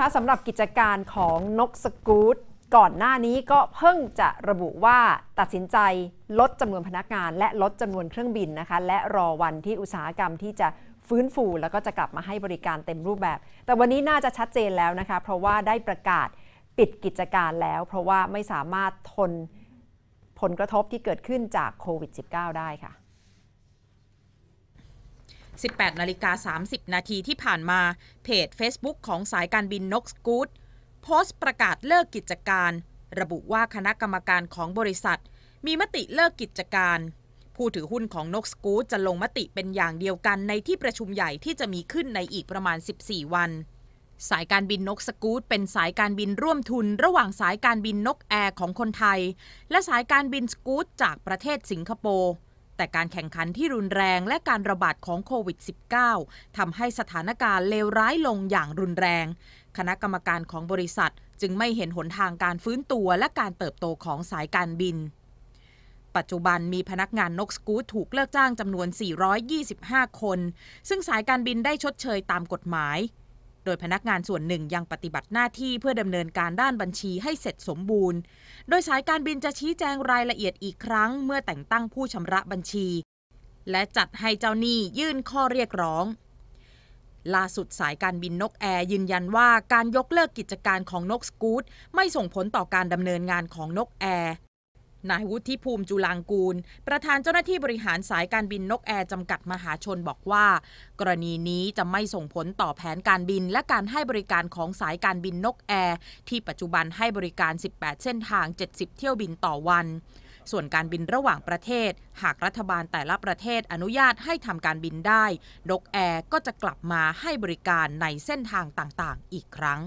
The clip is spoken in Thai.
คะสำหรับกิจการของนกสกูตก่อนหน้านี้ก็เพิ่งจะระบุว่าตัดสินใจลดจำนวนพนักงานและลดจำนวนเครื่องบินนะคะ และรอวันที่อุตสาหกรรมที่จะฟื้นฟูแล้วก็จะกลับมาให้บริการเต็มรูปแบบ แต่วันนี้น่าจะชัดเจนแล้วนะคะ เพราะว่าได้ประกาศปิดกิจการแล้ว เพราะว่าไม่สามารถทนผลกระทบที่เกิดขึ้นจากโควิด -19 ได้ค่ะ18นาฬิกา 30 นาทีที่ผ่านมาเพจ Facebook ของสายการบินนกสกูตโพสต์ประกาศเลิกกิจการ ระบุว่าคณะกรรมการของบริษัท มีมติเลิกกิจการ ผู้ถือหุ้นของนกสกูตจะลงมติเป็นอย่างเดียวกันในที่ประชุมใหญ่ที่จะมีขึ้นในอีกประมาณ 14 วัน สายการบินนกสกูตเป็นสายการบินร่วมทุน ระหว่างสายการบินนกแอร์ของคนไทย และสายการบินสกูตจากประเทศสิงคโปร์แต่การแข่งขันที่รุนแรงและการระบาดของโควิด -19 ทำให้สถานการณ์เลวร้ายลงอย่างรุนแรง คณะกรรมการของบริษัทจึงไม่เห็นหนทางการฟื้นตัวและการเติบโตของสายการบิน ปัจจุบันมีพนักงานนกสกูตถูกเลิกจ้างจำนวน 425 คน ซึ่งสายการบินได้ชดเชยตามกฎหมายโดยพนักงานส่วนหนึ่งยังปฏิบัติหน้าที่เพื่อดำเนินการด้านบัญชีให้เสร็จสมบูรณ์ โดยสายการบินจะชี้แจงรายละเอียดอีกครั้ง เมื่อแต่งตั้งผู้ชำระบัญชี และจัดให้เจ้าหนี้ยื่นข้อเรียกร้อง ล่าสุดสายการบินนกแอร์ยืนยันว่า การยกเลิกกิจการของนกสกูตไม่ส่งผลต่อการดำเนินงานของนกแอร์นายวุฒิภูมิจุลางกูล ประธานเจ้าหน้าที่บริหารสายการบินนกแอร์จำกัดมหาชนบอกว่า กรณีนี้จะไม่ส่งผลต่อแผนการบินและการให้บริการของสายการบินนกแอร์ที่ปัจจุบันให้บริการ 18 เส้นทาง 70 เที่ยวบินต่อวัน ส่วนการบินระหว่างประเทศ หากรัฐบาลแต่ละประเทศอนุญาตให้ทำการบินได้ นกแอร์ก็จะกลับมาให้บริการในเส้นทางต่างๆ อีกครั้ง